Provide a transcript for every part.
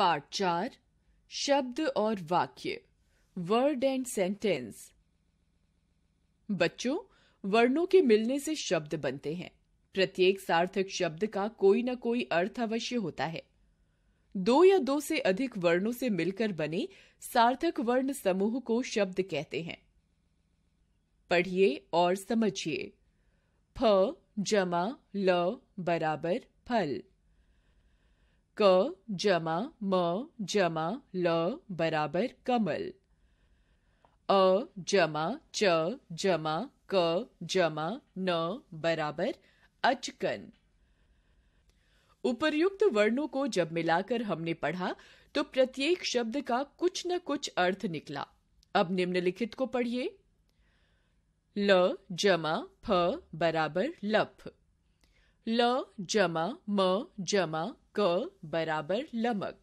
part चार शब्द और वाक्य वर्ड एंड सेंटेंस बच्चों वर्णों के मिलने से शब्द बनते हैं प्रत्येक सार्थक शब्द का कोई ना कोई अर्थ अवश्य होता है दो या दो से अधिक वर्णों से मिलकर बने सार्थक वर्ण समूह को शब्द कहते हैं पढ़िए और समझिए फ जमा ल बराबर फल क जमा म जमा ल बराबर कमल अ जमा च जमा क जमा न बराबर अचकन उपर्युक्त वर्णों को जब मिलाकर हमने पढ़ा तो प्रत्येक शब्द का कुछ न कुछ अर्थ निकला अब निम्नलिखित को पढ़िए ल जमा फ बराबर लफ ल जमा म जमा क बराबर लमक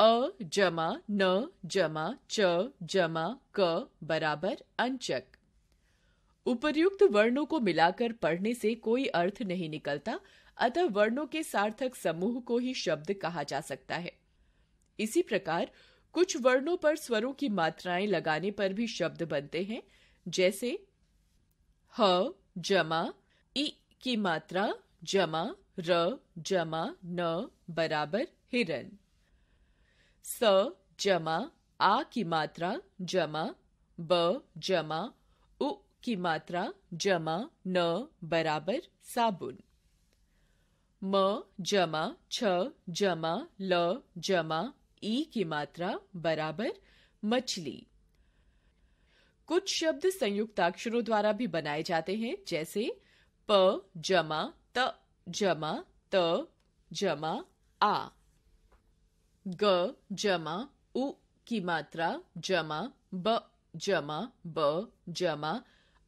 अ जमा न जमा च जमा क बराबर अंचक उपर्युक्त वर्णों को मिलाकर पढ़ने से कोई अर्थ नहीं निकलता अतः वर्णों के सार्थक समूह को ही शब्द कहा जा सकता है इसी प्रकार कुछ वर्णों पर स्वरों की मात्राएं लगाने पर भी शब्द बनते हैं जैसे ह जमा इ की मात्रा जमा र जमा न बराबर हिरन स जमा आ की मात्रा जमा ब जमा उ की मात्रा जमा न बराबर साबुन म जमा छ जमा ल जमा ई की मात्रा बराबर मछली कुछ शब्द संयुक्त अक्षरों द्वारा भी बनाए जाते हैं जैसे प जमा त जमा त जमा आ ग जमा उ की मात्रा जमा ब जमा ब जमा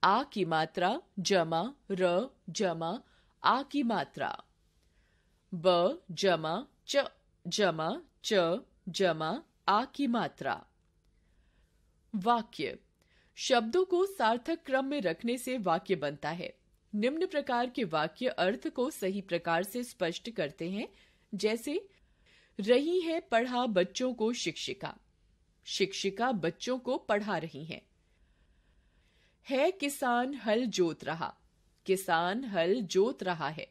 आ की मात्रा जमा र जमा आ की मात्रा ब जमा च जमा च जमा आ की मात्रा वाक्य शब्दों को सार्थक क्रम में रखने से वाक्य बनता है निम्न प्रकार के वाक्य अर्थ को सही प्रकार से स्पष्ट करते हैं जैसे रही है पढ़ा बच्चों को शिक्षिका शिक्षिका बच्चों को पढ़ा रही है है किसान हल जोत रहा किसान हल जोत रहा है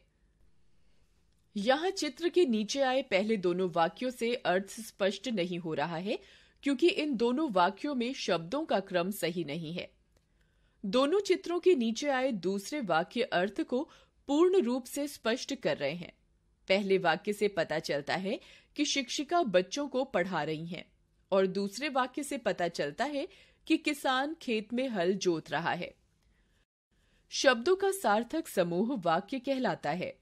यहां चित्र के नीचे आए पहले दोनों वाक्यों से अर्थ स्पष्ट नहीं हो रहा है क्योंकि इन दोनों वाक्यों में शब्दों का क्रम सही नहीं है दोनों चित्रों के नीचे आए दूसरे वाक्य अर्थ को पूर्ण रूप से स्पष्ट कर रहे हैं पहले वाक्य से पता चलता है कि शिक्षिका बच्चों को पढ़ा रही हैं और दूसरे वाक्य से पता चलता है कि किसान खेत में हल जोत रहा है शब्दों का सार्थक समूह वाक्य कहलाता है